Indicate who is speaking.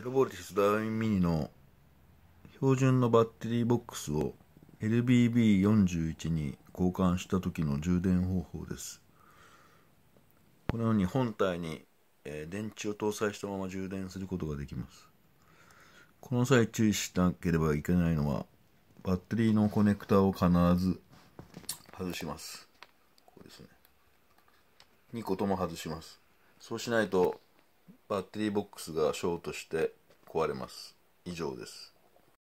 Speaker 1: エロボルティスダイミニの標準のバッテリーボックスを LBB41 に交換した時の充電方法ですこのように本体に、えー、電池を搭載したまま充電することができますこの際注意しなければいけないのはバッテリーのコネクタを必ず外しますこうですね2個とも外しますそうしないとバッテリーボックスがショートして壊れます以上です